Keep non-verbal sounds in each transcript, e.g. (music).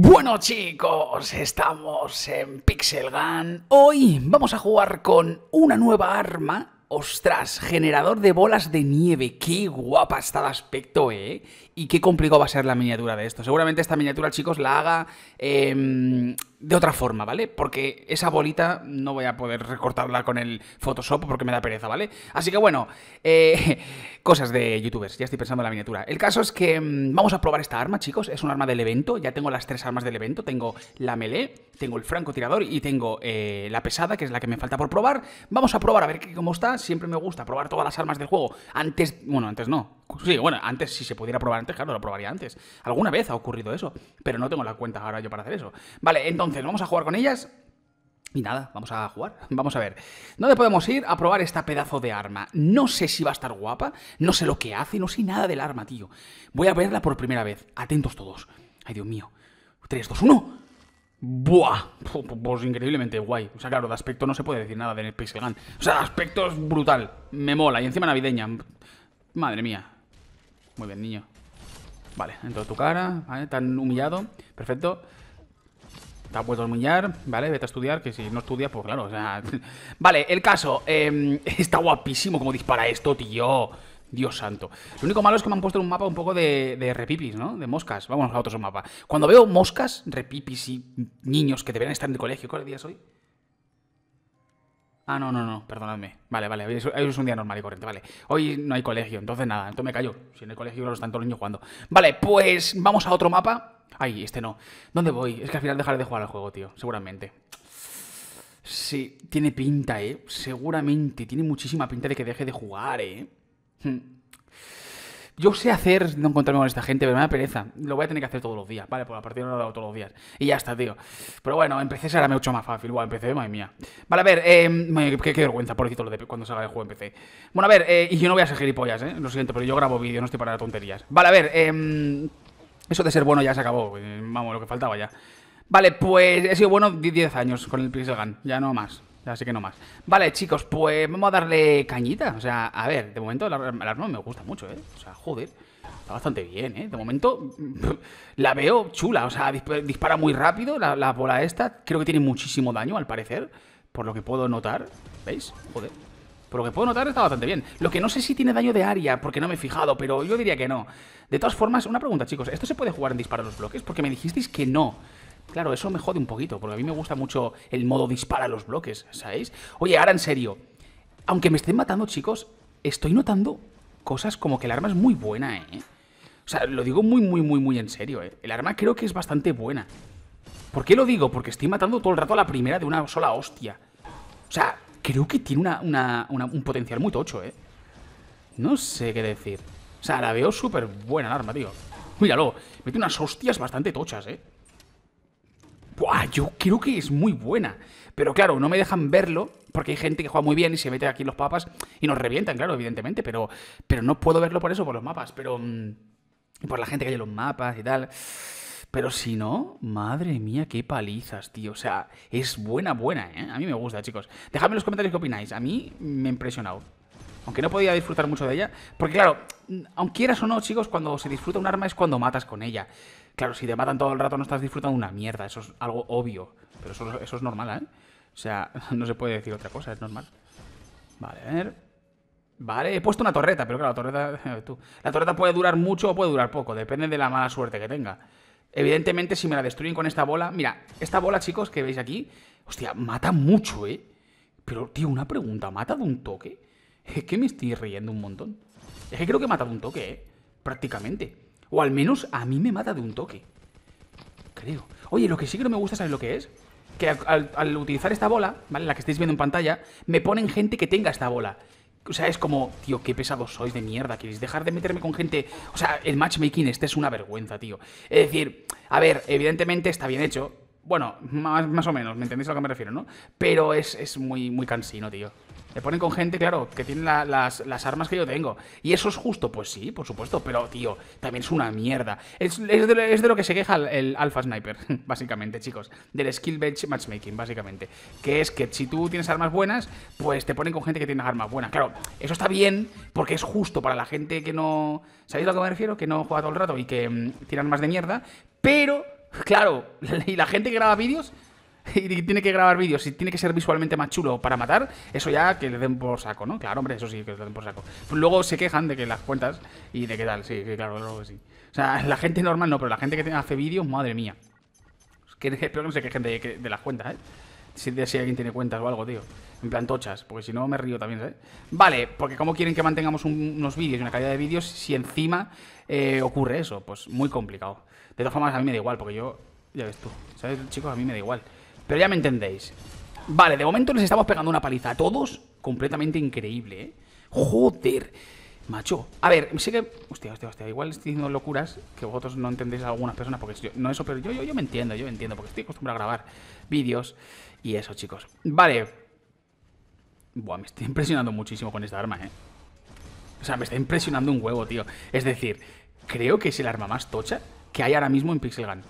Bueno chicos, estamos en Pixel Gun. Hoy vamos a jugar con una nueva arma. Ostras, generador de bolas de nieve. Qué guapa está de aspecto, ¿eh? Y qué complicado va a ser la miniatura de esto. Seguramente esta miniatura, chicos, la haga... Em, de otra forma, ¿vale? Porque esa bolita no voy a poder recortarla con el Photoshop porque me da pereza, ¿vale? Así que bueno, eh, (laughs) cosas de youtubers, ya estoy pensando en la miniatura. El caso es que mm, vamos a probar esta arma, chicos, es un arma del evento, ya tengo las tres armas del evento, tengo la melee, tengo el francotirador y tengo eh, la pesada, que es la que me falta por probar. Vamos a probar a ver cómo está, siempre me gusta probar todas las armas del juego. Antes, bueno, antes no. Sí, bueno, antes si se pudiera probar antes, claro, lo probaría antes. Alguna vez ha ocurrido eso, pero no tengo la cuenta ahora yo para hacer eso. Vale, entonces vamos a jugar con ellas. Y nada, vamos a jugar, (laughs) vamos a ver. ¿Dónde podemos ir a probar esta pedazo de arma? No sé si va a estar guapa, no sé lo que hace, no sé nada del arma, tío. Voy a verla por primera vez. Atentos todos. Ay, Dios mío. 3, 2, 1. ¡Buah! Pues increíblemente guay. O sea, claro, de aspecto no se puede decir nada De Pixel Gun. O sea, de aspecto es brutal. Me mola. Y encima navideña. Madre mía. Muy bien, niño. Vale, dentro de tu cara. tan humillado. Perfecto te a dormir, ¿vale? Vete a estudiar, que si no estudias, pues claro, o sea... (laughs) vale, el caso, em, (laughs) está guapísimo como dispara esto, tío. Dios santo. Lo único malo es que me han puesto en un mapa un poco de, repipis, ¿no? De moscas. Vamos a otro mapa. Cuando veo moscas, repipis y niños que deberían estar en el colegio, ¿cuál día es hoy? Ah, no, no, no, perdonadme. Vale, vale, hoy es, un día normal y corriente, vale. Hoy no hay colegio, entonces nada, entonces me callo. Si en el colegio lo están todos los niños jugando. Vale, pues vamos a otro mapa Ay, este no. ¿Dónde voy? Es que al final dejaré de jugar al juego, tío. Seguramente. Sí, tiene pinta, ¿eh? Seguramente. Tiene muchísima pinta de que deje de jugar, ¿eh? Hmm. Yo sé hacer no encontrarme con esta gente, pero me da pereza. Lo voy a tener que hacer todos los días, ¿vale? Por pues la de no lo hago todos los días. Y ya está, tío. Pero bueno, empecé será mucho más fácil. Bueno, empecé, madre mía. Vale, a ver, eh, qué, vergüenza, pobrecito, lo de cuando salga el juego empecé. Bueno, a ver, eh, y yo no voy a ser gilipollas, ¿eh? Lo siento, pero yo grabo vídeo, no estoy para tonterías. Vale, a ver, eh... Eso de ser bueno ya se acabó. Eh, vamos, lo que faltaba ya. Vale, pues he sido bueno 10 años con el Pixel Gun. Ya no más. Así que no más. Vale, chicos, pues vamos a darle cañita. O sea, a ver, de momento el arma me gusta mucho, ¿eh? O sea, joder. Está bastante bien, ¿eh? De momento (laughs) la veo chula. O sea, dispara muy rápido la, la bola esta. Creo que tiene muchísimo daño, al parecer. Por lo que puedo notar. ¿Veis? Joder. Por lo que puedo notar está bastante bien. Lo que no sé si tiene daño de área, porque no me he fijado, pero yo diría que no. De todas formas, una pregunta, chicos. ¿Esto se puede jugar en disparo los bloques? Porque me dijisteis que no. Claro, eso me jode un poquito, porque a mí me gusta mucho el modo dispara los bloques, ¿sabéis? Oye, ahora en serio. Aunque me estén matando, chicos, estoy notando cosas como que el arma es muy buena, ¿eh? O sea, lo digo muy, muy, muy, muy en serio, ¿eh? El arma creo que es bastante buena. ¿Por qué lo digo? Porque estoy matando todo el rato a la primera de una sola hostia. O sea, creo que tiene un potencial muy tocho, ¿eh? No sé qué decir. O sea, la veo súper buena el arma, tío. Míralo, mete unas hostias bastante tochas, ¿eh? Buah, yo creo que es muy buena. Pero claro, no me dejan verlo, porque hay gente que juega muy bien y se mete aquí en los papas y nos revientan, claro, evidentemente, pero, pero no puedo verlo por eso, por los mapas, pero... Mm, por la gente que hay en los mapas y tal... Pero si no, madre mía, qué palizas, tío. O sea, es buena, buena, ¿eh? A mí me gusta, chicos. Dejadme en los comentarios qué opináis. A mí me ha impresionado. Aunque no podía disfrutar mucho de ella. Porque claro, aunque quieras o no, chicos, cuando se disfruta un arma es cuando matas con ella. Claro, si te matan todo el rato no estás disfrutando una mierda. Eso es algo obvio. Pero eso, es normal, ¿eh? O sea, (laughs) no se puede decir otra cosa, es normal. Vale, a ver. Vale, he puesto una torreta, pero claro, la torreta... (laughs) La torreta puede durar mucho o puede durar poco, depende de la mala suerte que tenga. Evidentemente, si me la destruyen con esta bola. Mira, esta bola, chicos, que veis aquí. Hostia, mata mucho, ¿eh? Pero, tío, una pregunta. ¿Mata de un toque? Es que me estoy riendo un montón. Es que creo que mata de un toque, ¿eh? Prácticamente. O al menos a mí me mata de un toque. Creo. Oye, lo que sí que no me gusta, ¿sabes lo que es? Que al, al utilizar esta bola, ¿vale? La que estáis viendo en pantalla, me ponen gente que tenga esta bola. O sea, es como, tío, qué pesados sois de mierda. ¿Queréis dejar de meterme con gente? O sea, el matchmaking este es una vergüenza, tío. Es decir, a ver, evidentemente está bien hecho. Bueno, más, o menos, ¿me entendéis a lo que me refiero, no? Pero es, muy, muy cansino, tío. Te ponen con gente, claro, que tiene las, armas que yo tengo. ¿Y eso es justo? Pues sí, por supuesto, pero, tío, también es una mierda. Es, de, lo que se queja el, Alpha Sniper, (laughs) básicamente, chicos. Del Skill Bench Matchmaking, básicamente. Que es que si tú tienes armas buenas, pues te ponen con gente que tiene armas buenas. Claro, eso está bien porque es justo para la gente que no... ¿Sabéis a lo que me refiero? Que no juega todo el rato y que mm, tiene armas de mierda, pero Claro, (laughs) y la gente que graba vídeos y tiene que grabar vídeos y tiene que ser visualmente más chulo para matar, eso ya que le den por saco, ¿no? Claro, hombre, eso sí, que le den por saco. Pues luego se quejan de que las cuentas y de qué tal, sí, claro, luego sí. O sea, la gente normal no, pero la gente que hace vídeos, madre mía. (laughs) espero que no se quejen de las cuentas, ¿eh? si, alguien tiene cuentas o algo, tío. En plan tochas, porque si no me río también, ¿sabes? Vale, porque ¿cómo quieren que mantengamos unos vídeos y una calidad de vídeos si encima eh, ocurre eso? Pues muy complicado. De todas formas, a mí me da igual, porque yo, ya ves tú, ¿sabes? Chicos, a mí me da igual. Pero ya me entendéis. Vale, de momento les estamos pegando una paliza a todos completamente increíble, ¿eh? Joder. Macho. A ver, sé que. Hostia, hostia, hostia. Igual estoy diciendo locuras que vosotros no entendéis a algunas personas porque yo, no eso, pero yo, yo, yo me entiendo, yo me entiendo, porque estoy acostumbrado a grabar vídeos y eso, chicos. Vale. Buah, me estoy impresionando muchísimo con esta arma, eh. O sea, me está impresionando un huevo, tío. Es decir, creo que es el arma más tocha que hay ahora mismo en Pixel Gun.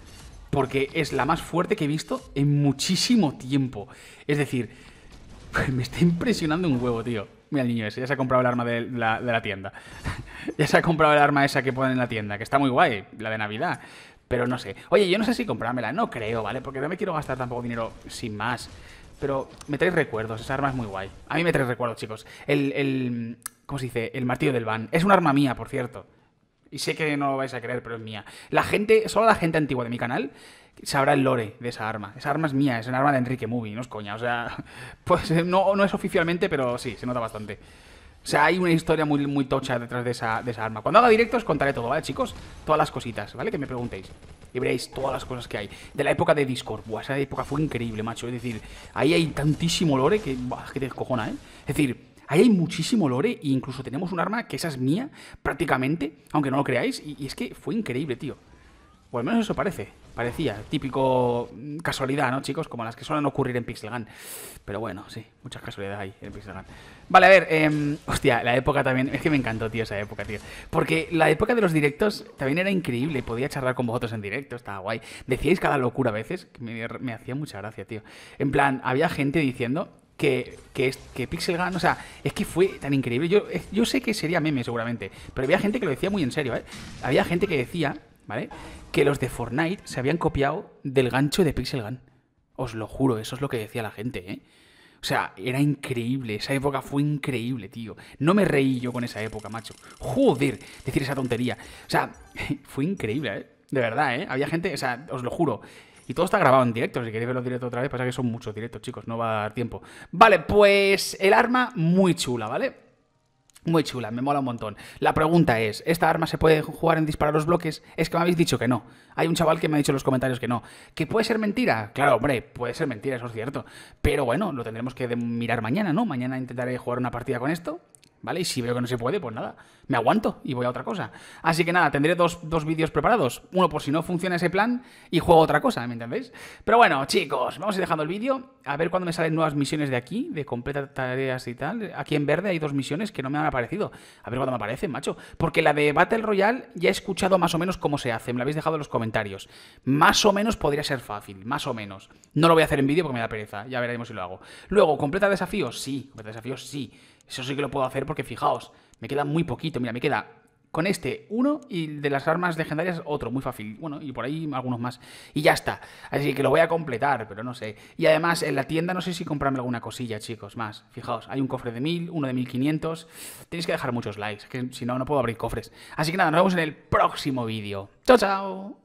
Porque es la más fuerte que he visto en muchísimo tiempo. Es decir, (laughs) me está impresionando un huevo, tío. Mira el niño ese, ya se ha comprado el arma de la, tienda. (laughs) ya se ha comprado el arma esa que ponen en la tienda, que está muy guay, la de Navidad. Pero no sé. Oye, yo no sé si comprármela, no creo, ¿vale? Porque no me quiero gastar tampoco dinero sin más. Pero me traes recuerdos, esa arma es muy guay. A mí me traes recuerdos, chicos. El, el ¿Cómo se dice? El martillo del van. Es un arma mía, por cierto. Y sé que no lo vais a creer, pero es mía. La gente, solo la gente antigua de mi canal sabrá el lore de esa arma. Esa arma es mía, es un arma de Enrique Movie, no es coña. O sea, (laughs) pues no, no es oficialmente, pero sí, se nota bastante. O sea, hay una historia muy, muy tocha detrás de esa, esa arma. Cuando haga directos contaré todo, ¿vale, chicos? Todas las cositas, ¿vale? Que me preguntéis. Y veréis todas las cosas que hay. De la época de Discord. Buah, esa época fue increíble, macho. Es decir, ahí hay tantísimo lore que... Buah, que te descojona, ¿eh? Es decir, Ahí hay muchísimo lore e incluso tenemos un arma que esa es mía prácticamente, aunque no lo creáis. Y, es que fue increíble, tío. O al menos eso parece. Parecía. Típico mm, casualidad, ¿no, chicos? Como las que suelen ocurrir en Pixel Gun. Pero bueno, sí. Muchas casualidades hay en Gun. Vale, a ver. Em, (laughs) hostia, la época también... Es que me encantó, tío, esa época, tío. Porque la época de los directos también era increíble. Podía charlar con vosotros en directo. Estaba guay. Decíais cada locura a veces. Que me, me hacía mucha gracia, tío. En plan, había gente diciendo que, que, que Gun o sea, es que fue tan increíble. Yo, yo sé que sería meme seguramente, pero había gente que lo decía muy en serio, ¿eh? Había gente que decía, ¿vale? Que los de Fortnite se habían copiado del gancho de Pixel Gun Os lo juro, eso es lo que decía la gente, ¿eh? O sea, era increíble, esa época fue increíble, tío. No me reí yo con esa época, macho. Joder, decir esa tontería. O sea, (laughs) fue increíble, ¿eh? De verdad, ¿eh? Había gente, o sea, os lo juro, y todo está grabado en directo. Si queréis verlo en directo otra vez, pasa que son muchos directos, chicos. No va a dar tiempo. Vale, pues el arma muy chula, ¿vale? Muy chula, me mola un montón. La pregunta es, ¿esta arma se puede jugar en disparar los bloques? Es que me habéis dicho que no. Hay un chaval que me ha dicho en los comentarios que no. ¿Que puede ser mentira? Claro, hombre, puede ser mentira, eso es cierto. Pero bueno, lo tendremos que mirar mañana, ¿no? Mañana intentaré jugar una partida con esto ¿Vale? Y si veo que no se puede, pues nada, me aguanto y voy a otra cosa. Así que nada, tendré dos, vídeos preparados. Uno por si no funciona ese plan y juego otra cosa, ¿me entendéis? Pero bueno, chicos, vamos a ir dejando el vídeo. A ver cuándo me salen nuevas misiones de aquí, de completa tareas y tal. Aquí en verde hay dos misiones que no me han aparecido. A ver cuándo me aparecen, macho. Porque la de Battle Royale ya he escuchado más o menos cómo se hace. Me la habéis dejado en los comentarios. Más o menos podría ser fácil, más o menos. No lo voy a hacer en vídeo porque me da pereza. Ya veremos si lo hago. Luego, completa desafíos, sí. Completa desafíos, sí. Eso sí que lo puedo hacer porque fijaos, me queda muy poquito. Mira, me queda con este uno y de las armas legendarias otro, muy fácil. Bueno, y por ahí algunos más. Y ya está. Así que lo voy a completar, pero no sé. Y además en la tienda no sé si comprarme alguna cosilla, chicos, más. Fijaos, hay un cofre de 1000, uno de 1500. Tenéis que dejar muchos likes, que si no, no puedo abrir cofres. Así que nada, nos vemos en el próximo vídeo. Chao, chao.